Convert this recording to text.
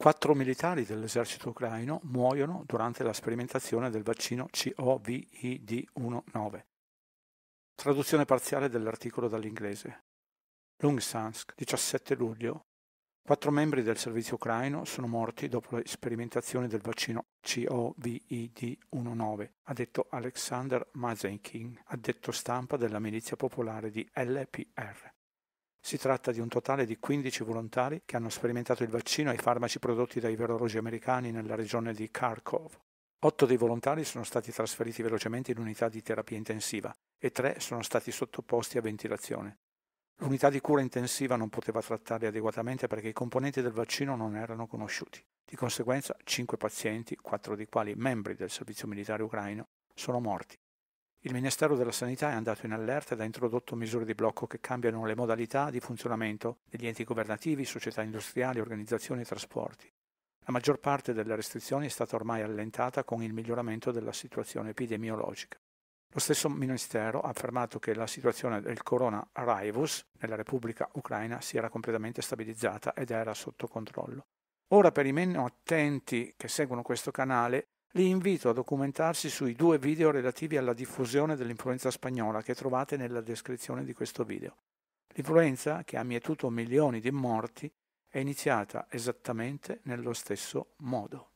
Quattro militari dell'esercito ucraino muoiono durante la sperimentazione del vaccino COVID-19. Traduzione parziale dell'articolo dall'inglese. Lungsansk, 17 luglio. Quattro membri del servizio ucraino sono morti dopo la sperimentazione del vaccino COVID-19, ha detto Alexander Mazenkin, addetto stampa della milizia popolare di LPR. Si tratta di un totale di 15 volontari che hanno sperimentato il vaccino e i farmaci prodotti dai virologi americani nella regione di Kharkov. Otto dei volontari sono stati trasferiti velocemente in unità di terapia intensiva e tre sono stati sottoposti a ventilazione. L'unità di cura intensiva non poteva trattarli adeguatamente perché i componenti del vaccino non erano conosciuti. Di conseguenza, cinque pazienti, quattro dei quali membri del servizio militare ucraino, sono morti. Il Ministero della Sanità è andato in allerta ed ha introdotto misure di blocco che cambiano le modalità di funzionamento degli enti governativi, società industriali, organizzazioni e trasporti. La maggior parte delle restrizioni è stata ormai allentata con il miglioramento della situazione epidemiologica. Lo stesso Ministero ha affermato che la situazione del coronavirus nella Repubblica Ucraina si era completamente stabilizzata ed era sotto controllo. Ora per i meno attenti che seguono questo canale li invito a documentarsi sui due video relativi alla diffusione dell'influenza spagnola che trovate nella descrizione di questo video. L'influenza, che ha mietuto milioni di morti, è iniziata esattamente nello stesso modo.